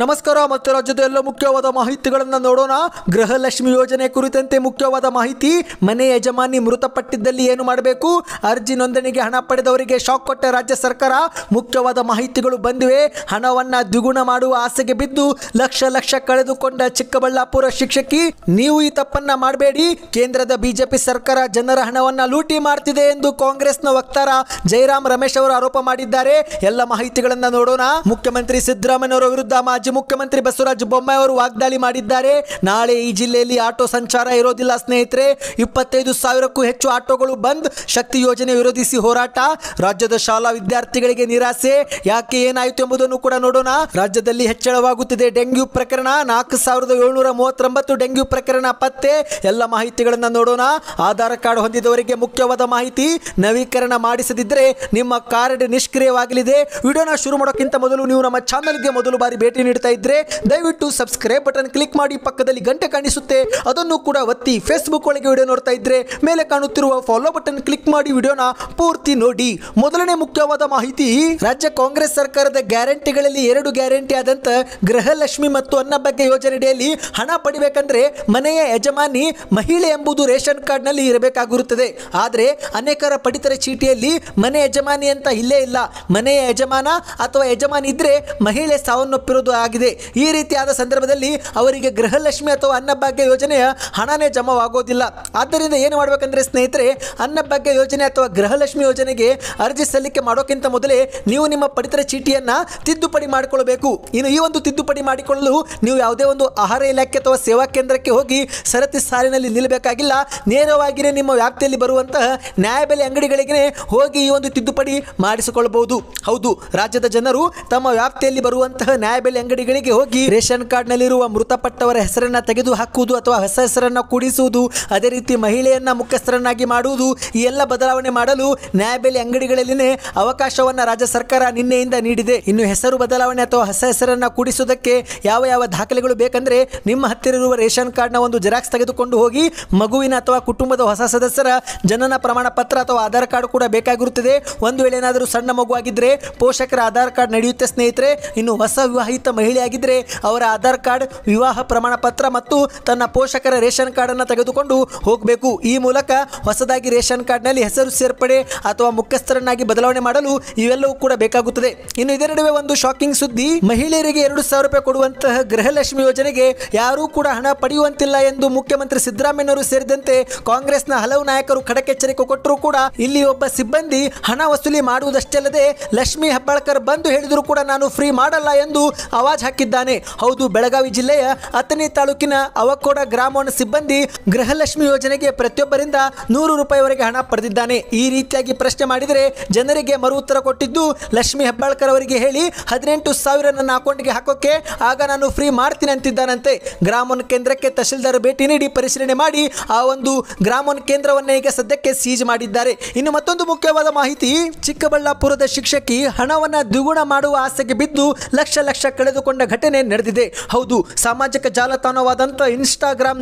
ನಮಸ್ಕಾರ ಮತ್ತು ರಾಜ್ಯದ ಎಲ್ಲ ಮುಖ್ಯವಾದ ಮಾಹಿತಿಗಳನ್ನು ನೋಡೋಣ ಗೃಹಲಕ್ಷ್ಮಿ ಯೋಜನೆ ಕುರಿತಂತೆ ಮುಖ್ಯವಾದ ಮಾಹಿತಿ ಮನೆ ಯಜಮಾನಿ ಮೃತಪಟ್ಟಿದ್ದಲ್ಲಿ ಏನು ಮಾಡಬೇಕು ಅರ್ಜಿ ನೋಂದಣಿಗೆ ಹಣ ಪಡೆದವರಿಗೆ ಶಾಕ್ ಕೊಟ್ಟ ರಾಜ್ಯ ಸರ್ಕಾರ ಮುಖ್ಯವಾದ ಮಾಹಿತಿಗಳು ಬಂದಿವೆ ಹಣವನ್ನು ದ್ವಿಗುಣ ಮಾಡುವ ಆಸೆಗೆ ಬಿದ್ದು ಲಕ್ಷ ಲಕ್ಷ ಕಳೆದುಕೊಂಡ ಚಿಕ್ಕಬಳ್ಳಾಪುರ ಶಿಕ್ಷಕಿ ನೀವು ಈ ತಪ್ಪನ್ನ ಮಾಡಬೇಡಿ ಕೇಂದ್ರದ ಬಿಜೆಪಿ ಸರ್ಕಾರ ಜನರ ಹಣವನ್ನು ಲೂಟಿ ಮಾಡ್ತಿದೆ ಎಂದು ಕಾಂಗ್ರೆಸ್ನ ವಕ್ತಾರ ಜಯರಾಮ್ ರಮೇಶ್ ಅವರು ಆರೋಪ ಮಾಡಿದ್ದಾರೆ ಎಲ್ಲ ಮಾಹಿತಿಗಳನ್ನ ನೋಡೋಣ ಮುಖ್ಯಮಂತ್ರಿ ಸಿದ್ದರಾಮಯ್ಯ ವಿರುದ್ಧ ವಿರುದ್ಧ ಮಾಜಿ ಮುಖ್ಯಮಂತ್ರಿ ಬಸವರಾಜ ಬೊಮ್ಮಾಯಿ ಅವರು ವಾಗ್ದಾಳಿ ಮಾಡಿದ್ದಾರೆ ನಾಳೆ ಈ ಜಿಲ್ಲೆಯಲ್ಲಿ ಆಟೋ ಸಂಚಾರ ಇರೋದಿಲ್ಲ ಸ್ನೇಹಿತರೆ ಇಪ್ಪತ್ತೈದು ಸಾವಿರಕ್ಕೂ ಹೆಚ್ಚು ಆಟೋಗಳು ಬಂದ್ ಶಕ್ತಿ ಯೋಜನೆ ವಿರೋಧಿಸಿ ಹೋರಾಟ ರಾಜ್ಯದ ಶಾಲಾ ವಿದ್ಯಾರ್ಥಿಗಳಿಗೆ ನಿರಾಸೆ ಯಾಕೆ ಏನಾಯಿತು ಎಂಬುದನ್ನು ಕೂಡ ನೋಡೋಣ ರಾಜ್ಯದಲ್ಲಿ ಹೆಚ್ಚಳವಾಗುತ್ತಿದೆ ಡೆಂಗ್ಯೂ ಪ್ರಕರಣ ನಾಲ್ಕು ಸಾವಿರದ ಏಳ್ನೂರ ಮೂವತ್ತೊಂಬತ್ತು ಡೆಂಗ್ಯೂ ಪ್ರಕರಣ ಪತ್ತೆ ಎಲ್ಲ ಮಾಹಿತಿಗಳನ್ನು ನೋಡೋಣ ಆಧಾರ್ ಕಾರ್ಡ್ ಹೊಂದಿದವರಿಗೆ ಮುಖ್ಯವಾದ ಮಾಹಿತಿ ನವೀಕರಣ ಮಾಡಿಸದಿದ್ದರೆ ನಿಮ್ಮ ಕಾರ್ಡ್ ನಿಷ್ಕ್ರಿಯವಾಗಲಿದೆ ವಿಡಿಯೋನ ಶುರು ಮಾಡೋಕ್ಕಿಂತ ಮೊದಲು ನೀವು ನಮ್ಮ ಚಾನಲ್ಗೆ ಮೊದಲು ಬಾರಿ ಭೇಟಿ ನೀಡ್ತಾ ಇದ್ರೆ ದಯವಿಟ್ಟು ಸಬ್ಸ್ಕ್ರೈಬ್ ಬಟನ್ ಕ್ಲಿಕ್ ಮಾಡಿ ಪಕ್ಕದಲ್ಲಿ ಗಂಟೆ ಕಾಣಿಸುತ್ತೆ ಅದನ್ನು ಕೂಡ ಒತ್ತಿ ಫೇಸ್ಬುಕ್ ಒಳಗೆ ವಿಡಿಯೋ ನೋಡ್ತಾ ಇದ್ರೆ ಮೇಲೆ ಕಾಣುತ್ತಿರುವ ಫಾಲೋ ಬಟನ್ ಕ್ಲಿಕ್ ಮಾಡಿ ವಿಡಿಯೋನ ಪೂರ್ತಿ ನೋಡಿ ಮೊದಲನೇ ಮುಖ್ಯವಾದ ಮಾಹಿತಿ ರಾಜ್ಯ ಕಾಂಗ್ರೆಸ್ ಸರ್ಕಾರದ ಗ್ಯಾರಂಟಿಗಳಲ್ಲಿ ಎರಡು ಗ್ಯಾರಂಟಿ ಆದಂತ ಗೃಹಲಕ್ಷ್ಮಿ ಮತ್ತು ಬಗ್ಗೆ ಯೋಜನೆಯಡಿಯಲ್ಲಿ ಹಣ ಪಡಿಬೇಕಂದ್ರೆ ಮನೆಯ ಯಜಮಾನಿ ಮಹಿಳೆ ಎಂಬುದು ರೇಷನ್ ಕಾರ್ಡ್ ನಲ್ಲಿ ಇರಬೇಕಾಗಿರುತ್ತದೆ ಆದರೆ ಅನೇಕರ ಪಡಿತರ ಚೀಟಿಯಲ್ಲಿ ಮನೆ ಯಜಮಾನಿ ಅಂತ ಇಲ್ಲೇ ಇಲ್ಲ ಮನೆಯ ಯಜಮಾನ ಅಥವಾ ಯಜಮಾನಿ ಇದ್ರೆ ಮಹಿಳೆ ಸಾವನ್ನಪ್ಪ ಆಗಿದೆ ಈ ರೀತಿಯಾದ ಸಂದರ್ಭದಲ್ಲಿ ಅವರಿಗೆ ಗೃಹಲಕ್ಷ್ಮಿ ಅಥವಾ ಅನ್ನಭಾಗ್ಯ ಯೋಜನೆಯ ಹಣನೇ ಜಮವಾಗೋದಿಲ್ಲ ಆದ್ದರಿಂದ ಏನು ಮಾಡಬೇಕಂದ್ರೆ ಸ್ನೇಹಿತರೆ ಅನ್ನಭಾಗ್ಯ ಯೋಜನೆ ಅಥವಾ ಗೃಹಲಕ್ಷ್ಮಿ ಯೋಜನೆಗೆ ಅರ್ಜಿ ಸಲ್ಲಿಕೆ ಮಾಡೋಕ್ಕಿಂತ ಮೊದಲೇ ನೀವು ನಿಮ್ಮ ಪಡಿತರ ಚೀಟಿಯನ್ನು ತಿದ್ದುಪಡಿ ಮಾಡಿಕೊಳ್ಳಬೇಕು ಇನ್ನು ಈ ಒಂದು ತಿದ್ದುಪಡಿ ಮಾಡಿಕೊಳ್ಳಲು ನೀವು ಯಾವುದೇ ಒಂದು ಆಹಾರ ಇಲಾಖೆ ಅಥವಾ ಸೇವಾ ಕೇಂದ್ರಕ್ಕೆ ಹೋಗಿ ಸರತಿ ಸಾಲಿನಲ್ಲಿ ನಿಲ್ಲಬೇಕಾಗಿಲ್ಲ ನೇರವಾಗಿಯೇ ನಿಮ್ಮ ವ್ಯಾಪ್ತಿಯಲ್ಲಿ ಬರುವಂತಹ ನ್ಯಾಯಬೆಲೆ ಅಂಗಡಿಗಳಿಗೆ ಹೋಗಿ ಈ ಒಂದು ತಿದ್ದುಪಡಿ ಮಾಡಿಸಿಕೊಳ್ಳಬಹುದು ಹೌದು ರಾಜ್ಯದ ಜನರು ತಮ್ಮ ವ್ಯಾಪ್ತಿಯಲ್ಲಿ ಬರುವಂತಹ ನ್ಯಾಯ ಬೆಲೆ ಅಂಗಡಿಗಳಿಗೆ ಹೋಗಿ ರೇಷನ್ ಕಾರ್ಡ್ ನಲ್ಲಿರುವ ಮೃತಪಟ್ಟವರ ಹೆಸರನ್ನ ತೆಗೆದು ಹಾಕುವುದು ಅಥವಾ ಹೊಸ ಹೆಸರನ್ನ ಕೂಡಿಸುವುದು ಅದೇ ರೀತಿ ಮಹಿಳೆಯನ್ನ ಮುಖ್ಯಸ್ಥರನ್ನಾಗಿ ಮಾಡುವುದು ಈ ಎಲ್ಲ ಬದಲಾವಣೆ ಮಾಡಲು ನ್ಯಾಯಬೆಲೆ ಅಂಗಡಿಗಳಲ್ಲಿನೇ ಅವಕಾಶವನ್ನ ರಾಜ್ಯ ಸರ್ಕಾರ ನಿನ್ನೆಯಿಂದ ನೀಡಿದೆ ಇನ್ನು ಹೆಸರು ಬದಲಾವಣೆ ಅಥವಾ ಹೊಸ ಹೆಸರನ್ನ ಕೂಡಿಸುವುದಕ್ಕೆ ಯಾವ ಯಾವ ದಾಖಲೆಗಳು ಬೇಕಂದ್ರೆ ನಿಮ್ಮ ಹತ್ತಿರ ಇರುವ ರೇಷನ್ ಕಾರ್ಡ್ನ ಒಂದು ಜೆರಾಕ್ಸ್ ತೆಗೆದುಕೊಂಡು ಹೋಗಿ ಮಗುವಿನ ಅಥವಾ ಕುಟುಂಬದ ಹೊಸ ಸದಸ್ಯರ ಜನನ ಪ್ರಮಾಣ ಪತ್ರ ಅಥವಾ ಆಧಾರ್ ಕಾರ್ಡ್ ಕೂಡ ಬೇಕಾಗಿರುತ್ತದೆ ಒಂದು ವೇಳೆ ಏನಾದರೂ ಸಣ್ಣ ಮಗುವಾಗಿದ್ದರೆ ಪೋಷಕರ ಆಧಾರ್ ಕಾರ್ಡ್ ನಡೆಯುತ್ತೆ ಸ್ನೇಹಿತರೆ ಇನ್ನು ಹೊಸ ವಿವಾಹ ಅವಿವಾಹಿತ ಮಹಿಳೆಯಾಗಿದ್ದರೆ ಅವರ ಆಧಾರ್ ಕಾರ್ಡ್ ವಿವಾಹ ಪ್ರಮಾಣ ಪತ್ರ ಮತ್ತು ತನ್ನ ಪೋಷಕರ ರೇಷನ್ ಕಾರ್ಡನ್ನು ತೆಗೆದುಕೊಂಡು ಹೋಗಬೇಕು ಈ ಮೂಲಕ ಹೊಸದಾಗಿ ರೇಷನ್ ಕಾರ್ಡ್ನಲ್ಲಿ ಹೆಸರು ಸೇರ್ಪಡೆ ಅಥವಾ ಮುಖ್ಯಸ್ಥರನ್ನಾಗಿ ಬದಲಾವಣೆ ಮಾಡಲು ಇವೆಲ್ಲವೂ ಕೂಡ ಬೇಕಾಗುತ್ತದೆ ಇನ್ನು ಇದರ ನಡುವೆ ಒಂದು ಶಾಕಿಂಗ್ ಸುದ್ದಿ ಮಹಿಳೆಯರಿಗೆ ಎರಡು ಸಾವಿರ ರೂಪಾಯಿ ಕೊಡುವಂತಹ ಗೃಹಲಕ್ಷ್ಮಿ ಯೋಜನೆಗೆ ಯಾರೂ ಕೂಡ ಹಣ ಪಡೆಯುವಂತಿಲ್ಲ ಎಂದು ಮುಖ್ಯಮಂತ್ರಿ ಸಿದ್ದರಾಮಯ್ಯನವರು ಸೇರಿದಂತೆ ಕಾಂಗ್ರೆಸ್ನ ಹಲವು ನಾಯಕರು ಖಡಕೆಚ್ಚರಿಕೆ ಕೊಟ್ಟರೂ ಕೂಡ ಇಲ್ಲಿ ಒಬ್ಬ ಸಿಬ್ಬಂದಿ ಹಣ ವಸೂಲಿ ಮಾಡುವುದಷ್ಟೇ ಅಲ್ಲದೆ ಲಕ್ಷ್ಮಿ ಹೆಬ್ಬಾಳ್ಕರ್ ಬಂದು ಹೇಳಿದರೂ ಕೂಡ ನಾನು ಫ್ರೀ ಮಾಡಲ್ಲ ಎಂದು ಅವಾಜ್ ಹಾಕಿದ್ದಾನೆ ಹೌದು ಬೆಳಗಾವಿ ಜಿಲ್ಲೆಯ ಹತ್ತನೇ ತಾಲೂಕಿನ ಅವಕೋಡ ಗ್ರಾಮವನ್ನು ಸಿಬ್ಬಂದಿ ಗೃಹಲಕ್ಷ್ಮಿ ಯೋಜನೆಗೆ ಪ್ರತಿಯೊಬ್ಬರಿಂದ ನೂರು ರೂಪಾಯಿವರೆಗೆ ಹಣ ಪಡೆದಿದ್ದಾನೆ ಈ ರೀತಿಯಾಗಿ ಪ್ರಶ್ನೆ ಮಾಡಿದರೆ ಜನರಿಗೆ ಮರು ಉತ್ತರ ಕೊಟ್ಟಿದ್ದು ಲಕ್ಷ್ಮಿ ಹೆಬ್ಬಾಳ್ಕರ್ ಅವರಿಗೆ ಹೇಳಿ ಹದಿನೆಂಟು ಸಾವಿರ ನನ್ನ ಅಕೌಂಟ್ಗೆ ಹಾಕೋಕೆ ಆಗ ನಾನು ಫ್ರೀ ಮಾಡ್ತೀನಿ ಅಂತಿದ್ದಾನಂತೆ ಗ್ರಾಮೋನ್ ಕೇಂದ್ರಕ್ಕೆ ತಹಶೀಲ್ದಾರ್ ಭೇಟಿ ನೀಡಿ ಪರಿಶೀಲನೆ ಮಾಡಿ ಆ ಒಂದು ಗ್ರಾಮೋನ್ ಕೇಂದ್ರವನ್ನೇ ಈಗ ಸದ್ಯಕ್ಕೆ ಸೀಜ್ ಮಾಡಿದ್ದಾರೆ ಇನ್ನು ಮತ್ತೊಂದು ಮುಖ್ಯವಾದ ಮಾಹಿತಿ ಚಿಕ್ಕಬಳ್ಳಾಪುರದ ಶಿಕ್ಷಕಿ ಹಣವನ್ನು ದ್ವಿಗುಣ ಮಾಡುವ ಆಸೆಗೆ ಬಿದ್ದು ಲಕ್ಷ ಲಕ್ಷ ಕಳೆದುಕೊಂಡ ಘಟನೆ ನಡೆದಿದೆ ಹೌದು ಸಾಮಾಜಿಕ ಜಾಲತಾಣವಾದಂಥ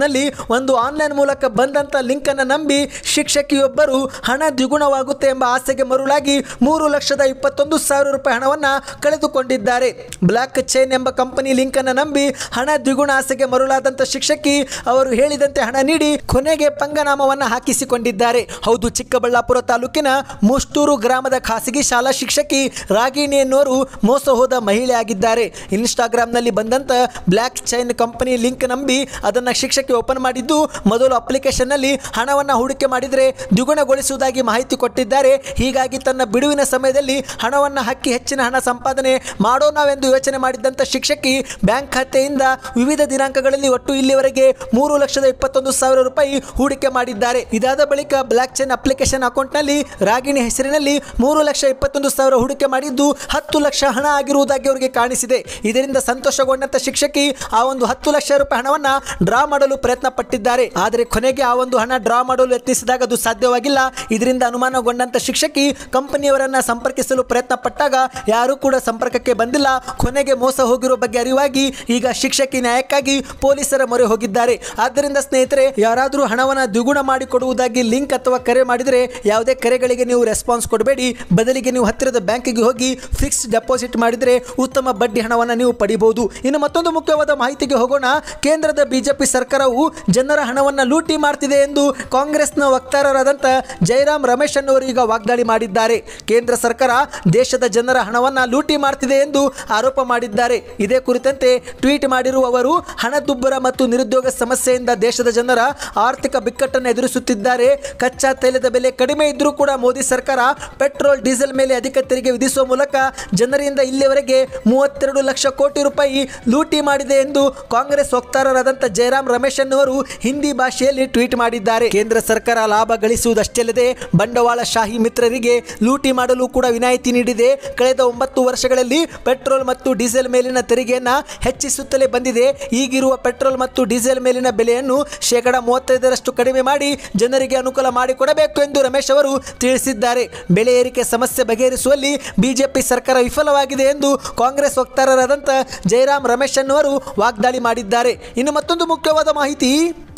ನಲ್ಲಿ ಒಂದು ಆನ್ಲೈನ್ ಮೂಲಕ ಬಂದಂಥ ಲಿಂಕನ್ನು ನಂಬಿ ಶಿಕ್ಷಕಿಯೊಬ್ಬರು ಹಣ ದ್ವಿಗುಣವಾಗುತ್ತೆ ಎಂಬ ಆಸೆಗೆ ಮರುಳಾಗಿ ಮೂರು ಲಕ್ಷದ ಇಪ್ಪತ್ತೊಂದು ಸಾವಿರ ರೂಪಾಯಿ ಹಣವನ್ನು ಕಳೆದುಕೊಂಡಿದ್ದಾರೆ ಬ್ಲಾಕ್ ಚೈನ್ ಎಂಬ ಕಂಪನಿ ಲಿಂಕನ್ನು ನಂಬಿ ಹಣ ದ್ವಿಗುಣ ಆಸೆಗೆ ಮರುಳಾದಂಥ ಶಿಕ್ಷಕಿ ಅವರು ಹೇಳಿದಂತೆ ಹಣ ನೀಡಿ ಕೊನೆಗೆ ಪಂಗನಾಮವನ್ನು ಹಾಕಿಸಿಕೊಂಡಿದ್ದಾರೆ ಹೌದು ಚಿಕ್ಕಬಳ್ಳಾಪುರ ತಾಲೂಕಿನ ಮುಷ್ಟೂರು ಗ್ರಾಮದ ಖಾಸಗಿ ಶಾಲಾ ಶಿಕ್ಷಕಿ ರಾಗಿಣಿ ಎನ್ನುವರು ಮೋಸ ಹೋದ ಮಹಿಳೆ ಆಗಿದ್ದಾರೆ ಇನ್ಸ್ಟಾಗ್ರಾಮ್ನಲ್ಲಿ ಬಂದಂಥ ಬ್ಲ್ಯಾಕ್ ಚೈನ್ ಕಂಪನಿ ಲಿಂಕ್ ನಂಬಿ ಅದನ್ನು ಶಿಕ್ಷಕಿ ಓಪನ್ ಮಾಡಿದ್ದು ಮೊದಲು ಅಪ್ಲಿಕೇಶನ್ನಲ್ಲಿ ಹಣವನ್ನು ಹೂಡಿಕೆ ಮಾಡಿದರೆ ದ್ವಿಗುಣಗೊಳಿಸುವುದಾಗಿ ಮಾಹಿತಿ ಕೊಟ್ಟಿದ್ದಾರೆ ಹೀಗಾಗಿ ತನ್ನ ಬಿಡುವಿನ ಸಮಯದಲ್ಲಿ ಹಣವನ್ನು ಹಕ್ಕಿ ಹೆಚ್ಚಿನ ಹಣ ಸಂಪಾದನೆ ಮಾಡೋಣವೆಂದು ಯೋಚನೆ ಮಾಡಿದ್ದಂಥ ಶಿಕ್ಷಕಿ ಬ್ಯಾಂಕ್ ಖಾತೆಯಿಂದ ವಿವಿಧ ದಿನಾಂಕಗಳಲ್ಲಿ ಒಟ್ಟು ಇಲ್ಲಿವರೆಗೆ ಮೂರು ಲಕ್ಷದ ಇಪ್ಪತ್ತೊಂದು ಸಾವಿರ ರೂಪಾಯಿ ಹೂಡಿಕೆ ಮಾಡಿದ್ದಾರೆ ಇದಾದ ಬಳಿಕ ಬ್ಲಾಕ್ ಚೈನ್ ಅಪ್ಲಿಕೇಶನ್ ಅಕೌಂಟ್ನಲ್ಲಿ ರಾಗಿಣಿ ಹೆಸರಿನಲ್ಲಿ ಮೂರು ಲಕ್ಷ ಇಪ್ಪತ್ತೊಂದು ಸಾವಿರ ಹೂಡಿಕೆ ಮಾಡಿದ್ದು ಹತ್ತು ಲಕ್ಷ ಹಣ ಆಗಿರುವುದಾಗಿ ಅವರಿಗೆ ಕಾಣಿಸಿದೆ ಇದರಿಂದ ಸಂತೋಷಗೊಂಡಂತ ಶಿಕ್ಷಕಿ ಆ ಒಂದು ಹತ್ತು ಲಕ್ಷ ರೂಪಾಯಿ ಹಣವನ್ನ ಡ್ರಾ ಮಾಡಲು ಪ್ರಯತ್ನ ಪಟ್ಟಿದ್ದಾರೆ ಆದರೆ ಕೊನೆಗೆ ಆ ಒಂದು ಹಣ ಡ್ರಾ ಮಾಡಲು ಯತ್ನಿಸಿದಾಗ ಅದು ಸಾಧ್ಯವಾಗಿಲ್ಲ ಇದರಿಂದ ಅನುಮಾನಗೊಂಡಂತ ಶಿಕ್ಷಕಿ ಕಂಪನಿಯವರನ್ನ ಸಂಪರ್ಕಿಸಲು ಪ್ರಯತ್ನ ಪಟ್ಟಾಗ ಯಾರೂ ಕೂಡ ಸಂಪರ್ಕಕ್ಕೆ ಬಂದಿಲ್ಲ ಕೊನೆಗೆ ಮೋಸ ಹೋಗಿರುವ ಬಗ್ಗೆ ಅರಿವಾಗಿ ಈಗ ಶಿಕ್ಷಕಿ ನ್ಯಾಯಕ್ಕಾಗಿ ಪೊಲೀಸರ ಮೊರೆ ಹೋಗಿದ್ದಾರೆ ಆದ್ದರಿಂದ ಸ್ನೇಹಿತರೆ ಯಾರಾದರೂ ಹಣವನ್ನು ದ್ವಿಗುಣ ಮಾಡಿಕೊಡುವುದಾಗಿ ಲಿಂಕ್ ಅಥವಾ ಕರೆ ಮಾಡಿದರೆ ಯಾವುದೇ ಕರೆಗಳಿಗೆ ನೀವು ರೆಸ್ಪಾನ್ಸ್ ಕೊಡಬೇಡಿ ಬದಲಿಗೆ ನೀವು ಹತ್ತಿರದ ಬ್ಯಾಂಕಿಗೆ ಹೋಗಿ ಫಿಕ್ಸ್ ಡೆಪಾಸಿಟ್ ಮಾಡಿದರೆ ಉತ್ತಮ ಬಡ್ಡಿ ಹಣ ಹಣವನ್ನು ನೀವು ಪಡಿಬಹುದು ಇನ್ನು ಮತ್ತೊಂದು ಮುಖ್ಯವಾದ ಮಾಹಿತಿಗೆ ಹೋಗೋಣ ಕೇಂದ್ರದ ಬಿಜೆಪಿ ಸರ್ಕಾರವು ಜನರ ಹಣವನ್ನು ಲೂಟಿ ಮಾಡ್ತಿದೆ ಎಂದು ಕಾಂಗ್ರೆಸ್ನ ವಕ್ತಾರರಾದಂಥ ಜಯರಾಮ್ ರಮೇಶ್ ಅನ್ನೋರು ಈಗ ವಾಗ್ದಾಳಿ ಮಾಡಿದ್ದಾರೆ ಕೇಂದ್ರ ಸರ್ಕಾರ ದೇಶದ ಜನರ ಹಣವನ್ನು ಲೂಟಿ ಮಾಡ್ತಿದೆ ಎಂದು ಆರೋಪ ಮಾಡಿದ್ದಾರೆ ಇದೇ ಕುರಿತಂತೆ ಟ್ವೀಟ್ ಮಾಡಿರುವ ಅವರು ಹಣದುಬ್ಬರ ಮತ್ತು ನಿರುದ್ಯೋಗ ಸಮಸ್ಯೆಯಿಂದ ದೇಶದ ಜನರ ಆರ್ಥಿಕ ಬಿಕ್ಕಟ್ಟನ್ನು ಎದುರಿಸುತ್ತಿದ್ದಾರೆ ಕಚ್ಚಾ ತೈಲದ ಬೆಲೆ ಕಡಿಮೆ ಇದ್ದರೂ ಕೂಡ ಮೋದಿ ಸರ್ಕಾರ ಪೆಟ್ರೋಲ್ ಡೀಸೆಲ್ ಮೇಲೆ ಅಧಿಕ ತೆರಿಗೆ ವಿಧಿಸುವ ಮೂಲಕ ಜನರಿಂದ ಇಲ್ಲಿಯವರೆಗೆ ಮೂವತ್ತೆರಡು ಲಕ್ಷ ಕೋಟಿ ರೂಪಾಯಿ ಲೂಟಿ ಮಾಡಿದೆ ಎಂದು ಕಾಂಗ್ರೆಸ್ ವಕ್ತಾರರಾದಂಥ ಜಯರಾಮ್ ರಮೇಶ್ ಅನ್ನುವರು ಹಿಂದಿ ಭಾಷೆಯಲ್ಲಿ ಟ್ವೀಟ್ ಮಾಡಿದ್ದಾರೆ ಕೇಂದ್ರ ಸರ್ಕಾರ ಲಾಭ ಗಳಿಸುವುದಷ್ಟೇ ಬಂಡವಾಳ ಶಾಹಿ ಮಿತ್ರರಿಗೆ ಲೂಟಿ ಮಾಡಲು ಕೂಡ ವಿನಾಯಿತಿ ನೀಡಿದೆ ಕಳೆದ ಒಂಬತ್ತು ವರ್ಷಗಳಲ್ಲಿ ಪೆಟ್ರೋಲ್ ಮತ್ತು ಡೀಸೆಲ್ ಮೇಲಿನ ತೆರಿಗೆಯನ್ನು ಹೆಚ್ಚಿಸುತ್ತಲೇ ಬಂದಿದೆ ಈಗಿರುವ ಪೆಟ್ರೋಲ್ ಮತ್ತು ಡೀಸೆಲ್ ಮೇಲಿನ ಬೆಲೆಯನ್ನು ಶೇಕಡ ಮೂವತ್ತೈದರಷ್ಟು ಕಡಿಮೆ ಮಾಡಿ ಜನರಿಗೆ ಅನುಕೂಲ ಮಾಡಿಕೊಡಬೇಕು ಎಂದು ರಮೇಶ್ ಅವರು ತಿಳಿಸಿದ್ದಾರೆ ಬೆಲೆ ಏರಿಕೆ ಸಮಸ್ಯೆ ಬಗೆಹರಿಸುವಲ್ಲಿ ಬಿಜೆಪಿ ಸರ್ಕಾರ ವಿಫಲವಾಗಿದೆ ಎಂದು ಕಾಂಗ್ರೆಸ್ ವಕ್ತಾರ ಪತ್ರಕರ್ತರಾದಂಥ ಜಯರಾಮ್ ರಮೇಶ್ ಅನ್ನುವರು ವಾಗ್ದಾಳಿ ಮಾಡಿದ್ದಾರೆ ಇನ್ನು ಮತ್ತೊಂದು ಮುಖ್ಯವಾದ ಮಾಹಿತಿ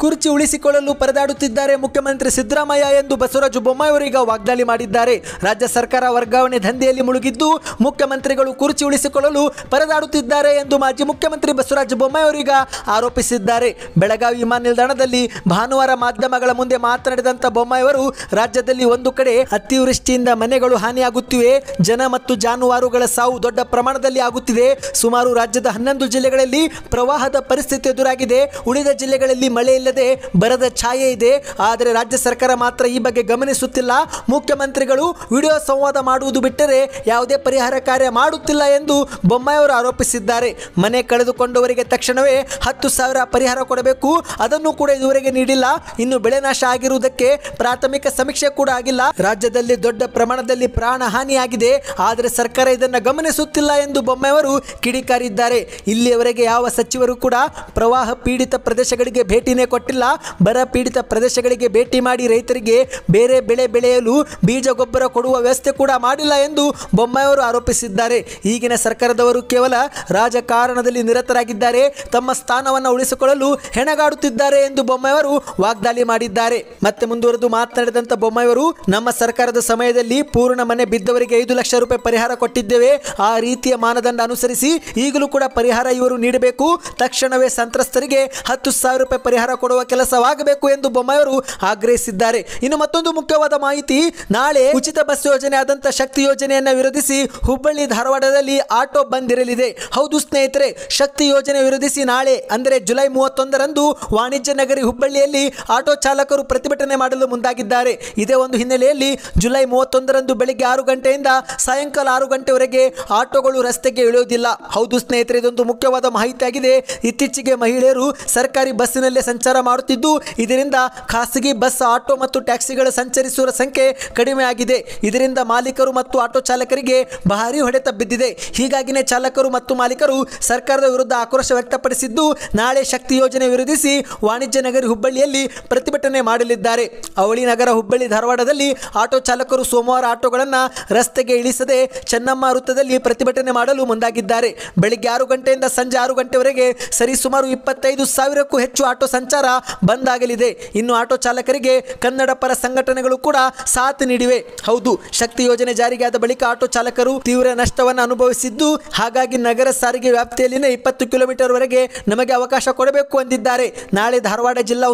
ಕುರ್ಚಿ ಉಳಿಸಿಕೊಳ್ಳಲು ಪರದಾಡುತ್ತಿದ್ದಾರೆ ಮುಖ್ಯಮಂತ್ರಿ ಸಿದ್ದರಾಮಯ್ಯ ಎಂದು ಬಸವರಾಜ ಬೊಮ್ಮಾಯಿಯವರೀಗ ವಾಗ್ದಾಳಿ ಮಾಡಿದ್ದಾರೆ ರಾಜ್ಯ ಸರ್ಕಾರ ವರ್ಗಾವಣೆ ದಂಧೆಯಲ್ಲಿ ಮುಳುಗಿದ್ದು ಮುಖ್ಯಮಂತ್ರಿಗಳು ಕುರ್ಚಿ ಉಳಿಸಿಕೊಳ್ಳಲು ಪರದಾಡುತ್ತಿದ್ದಾರೆ ಎಂದು ಮಾಜಿ ಮುಖ್ಯಮಂತ್ರಿ ಬಸವರಾಜ ಬೊಮ್ಮಾಯಿಯವರೀಗ ಆರೋಪಿಸಿದ್ದಾರೆ ಬೆಳಗಾವಿ ವಿಮಾನ ನಿಲ್ದಾಣದಲ್ಲಿ ಭಾನುವಾರ ಮಾಧ್ಯಮಗಳ ಮುಂದೆ ಮಾತನಾಡಿದಂಥ ಬೊಮ್ಮಾಯಿಯವರು ರಾಜ್ಯದಲ್ಲಿ ಒಂದು ಕಡೆ ಅತಿವೃಷ್ಟಿಯಿಂದ ಮನೆಗಳು ಹಾನಿಯಾಗುತ್ತಿವೆ ಜನ ಮತ್ತು ಜಾನುವಾರುಗಳ ಸಾವು ದೊಡ್ಡ ಪ್ರಮಾಣದಲ್ಲಿ ಆಗುತ್ತಿದೆ ಸುಮಾರು ರಾಜ್ಯದ ಹನ್ನೊಂದು ಜಿಲ್ಲೆಗಳಲ್ಲಿ ಪ್ರವಾಹದ ಪರಿಸ್ಥಿತಿ ಎದುರಾಗಿದೆ ಉಳಿದ ಜಿಲ್ಲೆಗಳಲ್ಲಿ ಮಳೆ ಇಲ್ಲದೆ ಬರದ ಛಾಯೆ ಇದೆ ಆದರೆ ರಾಜ್ಯ ಸರ್ಕಾರ ಮಾತ್ರ ಈ ಬಗ್ಗೆ ಗಮನಿಸುತ್ತಿಲ್ಲ ಮುಖ್ಯಮಂತ್ರಿಗಳು ವಿಡಿಯೋ ಸಂವಾದ ಮಾಡುವುದು ಬಿಟ್ಟರೆ ಯಾವುದೇ ಪರಿಹಾರ ಕಾರ್ಯ ಮಾಡುತ್ತಿಲ್ಲ ಎಂದು ಬೊಮ್ಮಾಯಿಯವರು ಆರೋಪಿಸಿದ್ದಾರೆ ಮನೆ ಕಳೆದುಕೊಂಡವರಿಗೆ ತಕ್ಷಣವೇ ಹತ್ತು ಸಾವಿರ ಪರಿಹಾರ ಕೊಡಬೇಕು ಅದನ್ನು ಕೂಡ ಇದುವರೆಗೆ ನೀಡಿಲ್ಲ ಇನ್ನು ಬೆಳೆ ನಾಶ ಆಗಿರುವುದಕ್ಕೆ ಪ್ರಾಥಮಿಕ ಸಮೀಕ್ಷೆ ಕೂಡ ಆಗಿಲ್ಲ ರಾಜ್ಯದಲ್ಲಿ ದೊಡ್ಡ ಪ್ರಮಾಣದಲ್ಲಿ ಪ್ರಾಣ ಹಾನಿಯಾಗಿದೆ ಆದರೆ ಸರ್ಕಾರ ಇದನ್ನು ಗಮನಿಸುತ್ತಿಲ್ಲ ಎಂದು ಬೊಮ್ಮೆಯವರು ಕಿಡಿಕಾರಿದ್ದಾರೆ ಇಲ್ಲಿಯವರೆಗೆ ಯಾವ ಸಚಿವರು ಕೂಡ ಪ್ರವಾಹ ಪೀಡಿತ ಪ್ರದೇಶಗಳಿಗೆ ಭೇಟಿನೇ ಕೊಟ್ಟಿಲ್ಲ ಬರ ಪೀಡಿತ ಪ್ರದೇಶಗಳಿಗೆ ಭೇಟಿ ಮಾಡಿ ರೈತರಿಗೆ ಬೇರೆ ಬೆಳೆ ಬೆಳೆಯಲು ಬೀಜ ಗೊಬ್ಬರ ಕೊಡುವ ವ್ಯವಸ್ಥೆ ಕೂಡ ಮಾಡಿಲ್ಲ ಎಂದು ಬೊಮ್ಮಾಯಿಯವರು ಆರೋಪಿಸಿದ್ದಾರೆ ಈಗಿನ ಸರ್ಕಾರದವರು ಕೇವಲ ರಾಜಕಾರಣದಲ್ಲಿ ನಿರತರಾಗಿದ್ದಾರೆ ತಮ್ಮ ಸ್ಥಾನವನ್ನು ಉಳಿಸಿಕೊಳ್ಳಲು ಹೆಣಗಾಡುತ್ತಿದ್ದಾರೆ ಎಂದು ಬೊಮ್ಮಾಯಿಯವರು ವಾಗ್ದಾಳಿ ಮಾಡಿದ್ದಾರೆ ಮತ್ತೆ ಮುಂದುವರೆದು ಮಾತನಾಡಿದಂತ ಬೊಮ್ಮಾಯಿಯವರು ನಮ್ಮ ಸರ್ಕಾರದ ಸಮಯದಲ್ಲಿ ಪೂರ್ಣ ಮನೆ ಬಿದ್ದವರಿಗೆ ಐದು ಲಕ್ಷ ರೂಪಾಯಿ ಪರಿಹಾರ ಕೊಟ್ಟಿದ್ದೇವೆ ಆ ರೀತಿಯ ಮಾನದಂಡ ಅನುಸರಿಸಿ ಈಗಲೂ ಕೂಡ ಪರಿಹಾರ ಇವರು ನೀಡಬೇಕು ತಕ್ಷಣವೇ ಸಂತ್ರಸ್ತರಿಗೆ ಹತ್ತು ಸಾವಿರ ರೂಪಾಯಿ ಪರಿಹಾರ ಕೊಡುವ ಕೆಲಸವಾಗಬೇಕು ಎಂದು ಬೊಮ್ಮಾಯವರು ಆಗ್ರಹಿಸಿದ್ದಾರೆ ಇನ್ನು ಮತ್ತೊಂದು ಮುಖ್ಯವಾದ ಮಾಹಿತಿ ನಾಳೆ ಉಚಿತ ಬಸ್ ಯೋಜನೆ ಆದಂತಹ ಶಕ್ತಿ ಯೋಜನೆಯನ್ನು ವಿರೋಧಿಸಿ ಹುಬ್ಬಳ್ಳಿ ಧಾರವಾಡದಲ್ಲಿ ಆಟೋ ಬಂದ್ ಇರಲಿದೆ ಹೌದು ಸ್ನೇಹಿತರೆ ಶಕ್ತಿ ಯೋಜನೆ ವಿರೋಧಿಸಿ ನಾಳೆ ಅಂದರೆ ಜುಲೈ ಮೂವತ್ತೊಂದರಂದು ವಾಣಿಜ್ಯ ನಗರಿ ಹುಬ್ಬಳ್ಳಿಯಲ್ಲಿ ಆಟೋ ಚಾಲಕರು ಪ್ರತಿಭಟನೆ ಮಾಡಲು ಮುಂದಾಗಿದ್ದಾರೆ ಇದೇ ಒಂದು ಹಿನ್ನೆಲೆಯಲ್ಲಿ ಜುಲೈ ಮೂವತ್ತೊಂದರಂದು ಬೆಳಿಗ್ಗೆ ಆರು ಗಂಟೆಯಿಂದ ಸಾಯಂಕಾಲ ಆರು ಗಂಟೆವರೆಗೆ ಆಟೋಗಳು ರಸ್ತೆಗೆ ಇಳಿಯುವುದಿಲ್ಲ ಹೌದು ಸ್ನೇಹಿತರೆ ಇದೊಂದು ಮುಖ್ಯವಾದ ಮಾಹಿತಿಯಾಗಿದೆ ಇತ್ತೀಚೆಗೆ ಮಹಿಳೆಯರು ಸರ್ಕಾರಿ ಬಸ್ಸಿನಲ್ಲೇ ಸಂಚಾರ ಮಾಡುತ್ತಿದ್ದು ಇದರಿಂದ ಖಾಸಗಿ ಬಸ್ ಆಟೋ ಮತ್ತು ಟ್ಯಾಕ್ಸಿಗಳ ಸಂಚರಿಸುವ ಸಂಖ್ಯೆ ಕಡಿಮೆ ಆಗಿದೆ ಇದರಿಂದ ಮಾಲೀಕರು ಮತ್ತು ಆಟೋ ಚಾಲಕರಿಗೆ ಭಾರಿ ಹೊಡೆತ ಬಿದ್ದಿದೆ ಹೀಗಾಗಿನೇ ಚಾಲಕರು ಮತ್ತು ಮಾಲೀಕರು ಸರ್ಕಾರದ ವಿರುದ್ಧ ಆಕ್ರೋಶ ವ್ಯಕ್ತಪಡಿಸಿದ್ದು ನಾಳೆ ಶಕ್ತಿ ಯೋಜನೆ ವಿರೋಧಿಸಿ ವಾಣಿಜ್ಯ ನಗರಿ ಹುಬ್ಬಳ್ಳಿಯಲ್ಲಿ ಪ್ರತಿಭಟನೆ ಮಾಡಲಿದ್ದಾರೆ ಅವಳಿ ನಗರ ಹುಬ್ಬಳ್ಳಿ ಧಾರವಾಡದಲ್ಲಿ ಆಟೋ ಚಾಲಕರು ಸೋಮವಾರ ಆಟೋಗಳನ್ನು ರಸ್ತೆಗೆ ಇಳಿಸದೆ ಚೆನ್ನಮ್ಮ ವೃತ್ತದಲ್ಲಿ ಪ್ರತಿಭಟನೆ ಮಾಡಲು ಮುಂದಾಗಿದ್ದಾರೆ ಮಾಡಿದ್ದಾರೆ ಬೆಳಿಗ್ಗೆ ಆರು ಗಂಟೆಯಿಂದ ಸಂಜೆ ಆರು ಗಂಟೆವರೆಗೆ ಸರಿಸುಮಾರು ಇಪ್ಪತ್ತೈದು ಸಾವಿರಕ್ಕೂ ಹೆಚ್ಚು ಆಟೋ ಸಂಚಾರ ಬಂದ್ ಆಗಲಿದೆ ಇನ್ನು ಆಟೋ ಚಾಲಕರಿಗೆ ಕನ್ನಡ ಪರ ಸಂಘಟನೆಗಳು ಕೂಡ ಸಾಥ್ ನೀಡಿವೆ ಹೌದು ಶಕ್ತಿ ಯೋಜನೆ ಜಾರಿಗೆ ಆದ ಬಳಿಕ ಆಟೋ ಚಾಲಕರು ತೀವ್ರ ನಷ್ಟವನ್ನು ಅನುಭವಿಸಿದ್ದು ಹಾಗಾಗಿ ನಗರ ಸಾರಿಗೆ ವ್ಯಾಪ್ತಿಯಲ್ಲಿನ ಇಪ್ಪತ್ತು ಕಿಲೋಮೀಟರ್ ವರೆಗೆ ನಮಗೆ ಅವಕಾಶ ಕೊಡಬೇಕು ಅಂದಿದ್ದಾರೆ ನಾಳೆ ಧಾರವಾಡ ಜಿಲ್ಲಾ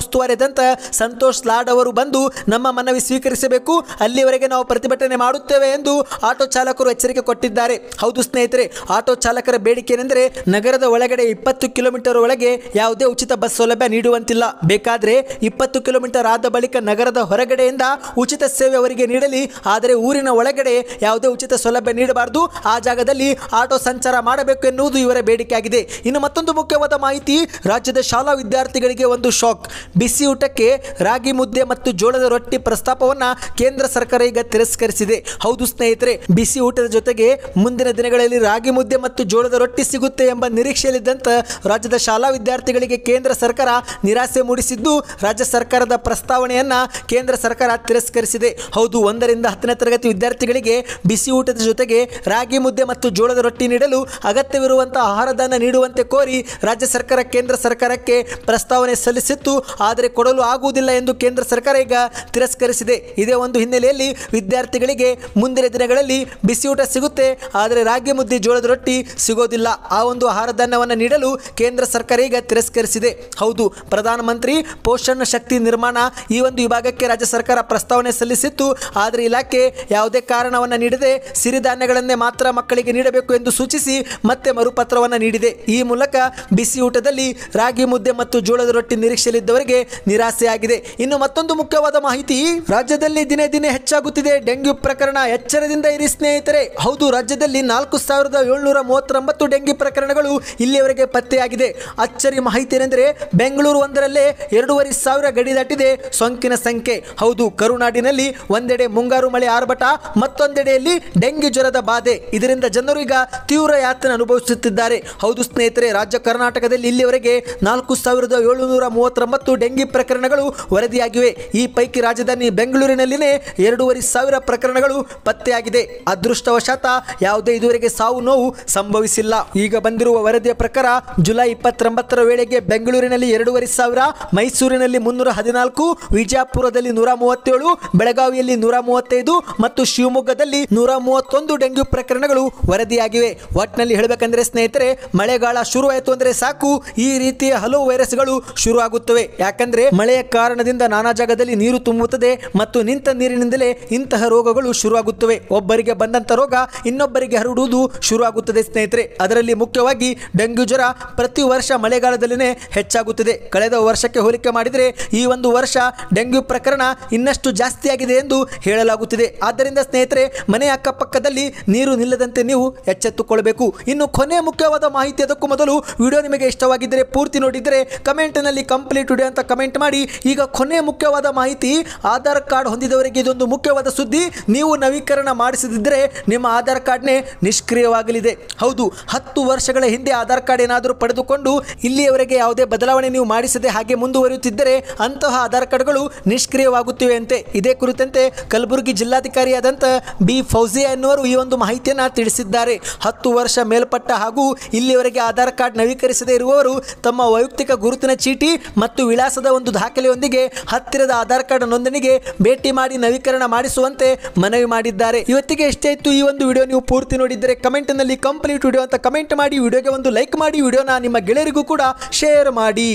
ದಂತ ಸಂತೋಷ್ ಲಾಡ್ ಅವರು ಬಂದು ನಮ್ಮ ಮನವಿ ಸ್ವೀಕರಿಸಬೇಕು ಅಲ್ಲಿವರೆಗೆ ನಾವು ಪ್ರತಿಭಟನೆ ಮಾಡುತ್ತೇವೆ ಎಂದು ಆಟೋ ಚಾಲಕರು ಎಚ್ಚರಿಕೆ ಕೊಟ್ಟಿದ್ದಾರೆ ಹೌದು ಸ್ನೇಹಿತರೆ ಆಟೋ ಚಾಲಕರ ಬೇಡಿಕೆ ಏನೆಂದರೆ ನಗರದ ಒಳಗಡೆ ಇಪ್ಪತ್ತು ಕಿಲೋಮೀಟರ್ ಒಳಗೆ ಯಾವುದೇ ಉಚಿತ ಬಸ್ ಸೌಲಭ್ಯ ನೀಡುವಂತಿಲ್ಲ ಬೇಕಾದರೆ ಇಪ್ಪತ್ತು ಕಿಲೋಮೀಟರ್ ಆದ ಬಳಿಕ ನಗರದ ಹೊರಗಡೆಯಿಂದ ಉಚಿತ ಸೇವೆ ಅವರಿಗೆ ನೀಡಲಿ ಆದರೆ ಊರಿನ ಒಳಗಡೆ ಯಾವುದೇ ಉಚಿತ ಸೌಲಭ್ಯ ನೀಡಬಾರದು ಆ ಜಾಗದಲ್ಲಿ ಆಟೋ ಸಂಚಾರ ಮಾಡಬೇಕು ಎನ್ನುವುದು ಇವರ ಬೇಡಿಕೆಯಾಗಿದೆ ಇನ್ನು ಮತ್ತೊಂದು ಮುಖ್ಯವಾದ ಮಾಹಿತಿ ರಾಜ್ಯದ ಶಾಲಾ ವಿದ್ಯಾರ್ಥಿಗಳಿಗೆ ಒಂದು ಶಾಕ್ ಬಿಸಿ ಊಟಕ್ಕೆ ರಾಗಿ ಮುದ್ದೆ ಮತ್ತು ಜೋಳದ ರೊಟ್ಟಿ ಪ್ರಸ್ತಾಪವನ್ನು ಕೇಂದ್ರ ಸರ್ಕಾರ ಈಗ ತಿರಸ್ಕರಿಸಿದೆ ಹೌದು ಸ್ನೇಹಿತರೆ ಬಿಸಿ ಊಟದ ಜೊತೆಗೆ ಮುಂದಿನ ದಿನಗಳಲ್ಲಿ ರಾಗಿ ಮುದ್ದೆ ಮತ್ತು ಮತ್ತು ಜೋಳದ ರೊಟ್ಟಿ ಸಿಗುತ್ತೆ ಎಂಬ ನಿರೀಕ್ಷೆಯಲ್ಲಿದ್ದಂಥ ರಾಜ್ಯದ ಶಾಲಾ ವಿದ್ಯಾರ್ಥಿಗಳಿಗೆ ಕೇಂದ್ರ ಸರ್ಕಾರ ನಿರಾಸೆ ಮೂಡಿಸಿದ್ದು ರಾಜ್ಯ ಸರ್ಕಾರದ ಪ್ರಸ್ತಾವನೆಯನ್ನು ಕೇಂದ್ರ ಸರ್ಕಾರ ತಿರಸ್ಕರಿಸಿದೆ ಹೌದು ಒಂದರಿಂದ ಹತ್ತನೇ ತರಗತಿ ವಿದ್ಯಾರ್ಥಿಗಳಿಗೆ ಬಿಸಿ ಊಟದ ಜೊತೆಗೆ ರಾಗಿ ಮುದ್ದೆ ಮತ್ತು ಜೋಳದ ರೊಟ್ಟಿ ನೀಡಲು ಅಗತ್ಯವಿರುವಂತಹ ಆಹಾರದಾನ ನೀಡುವಂತೆ ಕೋರಿ ರಾಜ್ಯ ಸರ್ಕಾರ ಕೇಂದ್ರ ಸರ್ಕಾರಕ್ಕೆ ಪ್ರಸ್ತಾವನೆ ಸಲ್ಲಿಸಿತ್ತು ಆದರೆ ಕೊಡಲು ಆಗುವುದಿಲ್ಲ ಎಂದು ಕೇಂದ್ರ ಸರ್ಕಾರ ಈಗ ತಿರಸ್ಕರಿಸಿದೆ ಇದೇ ಒಂದು ಹಿನ್ನೆಲೆಯಲ್ಲಿ ವಿದ್ಯಾರ್ಥಿಗಳಿಗೆ ಮುಂದಿನ ದಿನಗಳಲ್ಲಿ ಬಿಸಿ ಊಟ ಸಿಗುತ್ತೆ ಆದರೆ ರಾಗಿ ಮುದ್ದೆ ಜೋಳದ ರೊಟ್ಟಿ ಸಿಗೋದಿಲ್ಲ ಆ ಒಂದು ಆಹಾರಧಾನ್ಯವನ್ನು ನೀಡಲು ಕೇಂದ್ರ ಸರ್ಕಾರ ಈಗ ತಿರಸ್ಕರಿಸಿದೆ ಹೌದು ಪ್ರಧಾನಮಂತ್ರಿ ಪೋಷಣ ಶಕ್ತಿ ನಿರ್ಮಾಣ ಈ ಒಂದು ವಿಭಾಗಕ್ಕೆ ರಾಜ್ಯ ಸರ್ಕಾರ ಪ್ರಸ್ತಾವನೆ ಸಲ್ಲಿಸಿತ್ತು ಆದರೆ ಇಲಾಖೆ ಯಾವುದೇ ಕಾರಣವನ್ನು ನೀಡದೆ ಸಿರಿಧಾನ್ಯಗಳನ್ನೇ ಮಾತ್ರ ಮಕ್ಕಳಿಗೆ ನೀಡಬೇಕು ಎಂದು ಸೂಚಿಸಿ ಮತ್ತೆ ಮರುಪತ್ರವನ್ನು ನೀಡಿದೆ ಈ ಮೂಲಕ ಬಿಸಿ ಊಟದಲ್ಲಿ ರಾಗಿ ಮುದ್ದೆ ಮತ್ತು ಜೋಳದ ರೊಟ್ಟಿ ನಿರೀಕ್ಷೆಯಲ್ಲಿದ್ದವರಿಗೆ ನಿರಾಸೆಯಾಗಿದೆ ಇನ್ನು ಮತ್ತೊಂದು ಮುಖ್ಯವಾದ ಮಾಹಿತಿ ರಾಜ್ಯದಲ್ಲಿ ದಿನೇ ದಿನೇ ಹೆಚ್ಚಾಗುತ್ತಿದೆ ಡೆಂಗ್ಯೂ ಪ್ರಕರಣ ಎಚ್ಚರದಿಂದ ಇರಿ ಸ್ನೇಹಿತರೆ ಹೌದು ರಾಜ್ಯದಲ್ಲಿ ನಾಲ್ಕು ಸಾವಿರದ ಏಳ್ನೂರ ಮೂವತ್ತೊಂಬತ್ತು ಡೆಂಗಿ ಪ್ರಕರಣಗಳು ಇಲ್ಲಿಯವರೆಗೆ ಪತ್ತೆಯಾಗಿದೆ ಅಚ್ಚರಿ ಮಾಹಿತಿ ಏನೆಂದರೆ ಬೆಂಗಳೂರು ಒಂದರಲ್ಲೇ ಎರಡೂವರೆ ಸಾವಿರ ಗಡಿ ದಾಟಿದೆ ಸೋಂಕಿನ ಸಂಖ್ಯೆ ಹೌದು ಕರುನಾಡಿನಲ್ಲಿ ಒಂದೆಡೆ ಮುಂಗಾರು ಮಳೆ ಆರ್ಭಟ ಮತ್ತೊಂದೆಡೆಯಲ್ಲಿ ಡೆಂಗಿ ಜ್ವರದ ಬಾಧೆ ಇದರಿಂದ ಜನರು ಈಗ ತೀವ್ರ ಯಾತನೆ ಅನುಭವಿಸುತ್ತಿದ್ದಾರೆ ಹೌದು ಸ್ನೇಹಿತರೆ ರಾಜ್ಯ ಕರ್ನಾಟಕದಲ್ಲಿ ಇಲ್ಲಿಯವರೆಗೆ ನಾಲ್ಕು ಸಾವಿರದ ಏಳುನೂರ ಮೂವತ್ತೊಂಬತ್ತು ಡೆಂಗಿ ಪ್ರಕರಣಗಳು ವರದಿಯಾಗಿವೆ ಈ ಪೈಕಿ ರಾಜಧಾನಿ ಬೆಂಗಳೂರಿನಲ್ಲಿನೇ ಎರಡೂವರೆ ಸಾವಿರ ಪ್ರಕರಣಗಳು ಪತ್ತೆಯಾಗಿದೆ ಅದೃಷ್ಟವಶಾತ ಯಾವುದೇ ಇದುವರೆಗೆ ಸಾವು ನೋವು ಸಂಭವಿಸಿಲ್ಲ ಈಗ ಬಂದಿರುವ ವರದಿಯ ಪ್ರಕಾರ ಜುಲೈ ಇಪ್ಪತ್ತೊಂಬತ್ತರ ವೇಳೆಗೆ ಬೆಂಗಳೂರಿನಲ್ಲಿ ಎರಡೂವರೆ ಸಾವಿರ ಮೈಸೂರಿನಲ್ಲಿ ಮುನ್ನೂರ ಹದಿನಾಲ್ಕು ವಿಜಯಪುರದಲ್ಲಿ ನೂರ ಮೂವತ್ತೇಳು ಬೆಳಗಾವಿಯಲ್ಲಿ ನೂರ ಮೂವತ್ತೈದು ಮತ್ತು ಶಿವಮೊಗ್ಗದಲ್ಲಿ ನೂರ ಮೂವತ್ತೊಂದು ಡೆಂಗ್ಯೂ ಪ್ರಕರಣಗಳು ವರದಿಯಾಗಿವೆ ಒಟ್ನಲ್ಲಿ ಹೇಳಬೇಕಂದ್ರೆ ಸ್ನೇಹಿತರೆ ಮಳೆಗಾಲ ಶುರುವಾಯಿತು ಅಂದ್ರೆ ಸಾಕು ಈ ರೀತಿಯ ಹಲವು ವೈರಸ್ಗಳು ಶುರುವಾಗುತ್ತವೆ ಯಾಕಂದ್ರೆ ಮಳೆಯ ಕಾರಣದಿಂದ ನಾನಾ ಜಾಗದಲ್ಲಿ ನೀರು ತುಂಬುತ್ತದೆ ಮತ್ತು ನಿಂತ ನೀರಿನಿಂದಲೇ ಇಂತಹ ರೋಗಗಳು ಶುರುವಾಗುತ್ತವೆ ಒಬ್ಬರಿಗೆ ಬಂದಂತ ರೋಗ ಇನ್ನೊಬ್ಬರಿಗೆ ಹರಡುವುದು ಶುರುವಾಗುತ್ತದೆ ಸ್ನೇಹಿತರೆ ಅದರಲ್ಲಿ ಮುಖ್ಯವಾಗಿ ಡೆಂಗ್ಯೂ ಜ್ವರ ಪ್ರತಿ ವರ್ಷ ಮಳೆಗಾಲದಲ್ಲಿನೇ ಹೆಚ್ಚಾಗುತ್ತದೆ ಕಳೆದ ವರ್ಷಕ್ಕೆ ಹೋಲಿಕೆ ಮಾಡಿದರೆ ಈ ಒಂದು ವರ್ಷ ಡೆಂಗ್ಯೂ ಪ್ರಕರಣ ಇನ್ನಷ್ಟು ಜಾಸ್ತಿಯಾಗಿದೆ ಎಂದು ಹೇಳಲಾಗುತ್ತಿದೆ ಆದ್ದರಿಂದ ಸ್ನೇಹಿತರೆ ಮನೆ ಅಕ್ಕಪಕ್ಕದಲ್ಲಿ ನೀರು ನಿಲ್ಲದಂತೆ ನೀವು ಎಚ್ಚೆತ್ತುಕೊಳ್ಳಬೇಕು ಇನ್ನು ಕೊನೆ ಮುಖ್ಯವಾದ ಮಾಹಿತಿ ಅದಕ್ಕೂ ಮೊದಲು ವಿಡಿಯೋ ನಿಮಗೆ ಇಷ್ಟವಾಗಿದ್ದರೆ ಪೂರ್ತಿ ನೋಡಿದರೆ ಕಮೆಂಟ್ನಲ್ಲಿ ಕಂಪ್ಲೀಟ್ ವಿಡಿಯೋ ಅಂತ ಕಮೆಂಟ್ ಮಾಡಿ ಈಗ ಕೊನೆ ಮುಖ್ಯವಾದ ಮಾಹಿತಿ ಆಧಾರ್ ಕಾರ್ಡ್ ಹೊಂದಿದವರಿಗೆ ಇದೊಂದು ಮುಖ್ಯವಾದ ಸುದ್ದಿ ನೀವು ನವೀಕರಣ ಮಾಡಿಸದಿದ್ದರೆ ನಿಮ್ಮ ಆಧಾರ್ ಕಾರ್ಡ್ನೇ ನಿಷ್ಕ್ರಿಯವಾಗಲಿದೆ ಹೌದು ಹತ್ತು ವರ್ಷಗಳ ಹಿಂದೆ ಆಧಾರ್ ಕಾರ್ಡ್ ಏನಾದರೂ ಪಡೆದುಕೊಂಡು ಇಲ್ಲಿಯವರೆಗೆ ಯಾವುದೇ ಬದಲಾವಣೆ ನೀವು ಮಾಡಿಸದೆ ಹಾಗೆ ಮುಂದುವರಿಯುತ್ತಿದ್ದರೆ ಅಂತಹ ಆಧಾರ್ ಕಾರ್ಡ್ಗಳು ನಿಷ್ಕ್ರಿಯವಾಗುತ್ತಿವೆಯಂತೆ ಇದೇ ಕುರಿತಂತೆ ಕಲಬುರಗಿ ಜಿಲ್ಲಾಧಿಕಾರಿಯಾದಂಥ ಬಿ ಫೌಜಿಯಾ ಎನ್ನುವರು ಈ ಒಂದು ಮಾಹಿತಿಯನ್ನು ತಿಳಿಸಿದ್ದಾರೆ ಹತ್ತು ವರ್ಷ ಮೇಲ್ಪಟ್ಟ ಹಾಗೂ ಇಲ್ಲಿಯವರೆಗೆ ಆಧಾರ್ ಕಾರ್ಡ್ ನವೀಕರಿಸದೇ ಇರುವವರು ತಮ್ಮ ವೈಯಕ್ತಿಕ ಗುರುತಿನ ಚೀಟಿ ಮತ್ತು ವಿಳಾಸದ ಒಂದು ದಾಖಲೆಯೊಂದಿಗೆ ಹತ್ತಿರದ ಆಧಾರ್ ಕಾರ್ಡ್ ನೋಂದಣಿಗೆ ಭೇಟಿ ಮಾಡಿ ನವೀಕರಣ ಮಾಡಿಸುವಂತೆ ಮನವಿ ಮಾಡಿದ್ದಾರೆ ಇವತ್ತಿಗೆ ಎಷ್ಟೇ ಇತ್ತು ಈ ಒಂದು ವಿಡಿಯೋ ನೀವು ಪೂರ್ತಿ ನೋಡಿದರೆ ಕಮೆಂಟ್ನಲ್ಲಿ ಕಂಪನಿ ಕಂಪ್ಲೀಟ್ ವಿಡಿಯೋ ಅಂತ ಕಮೆಂಟ್ ಮಾಡಿ ವಿಡಿಯೋಗೆ ಒಂದು ಲೈಕ್ ಮಾಡಿ ವಿಡಿಯೋನ ನಿಮ್ಮ ಗೆಳೆಯರಿಗೂ ಕೂಡ ಶೇರ್ ಮಾಡಿ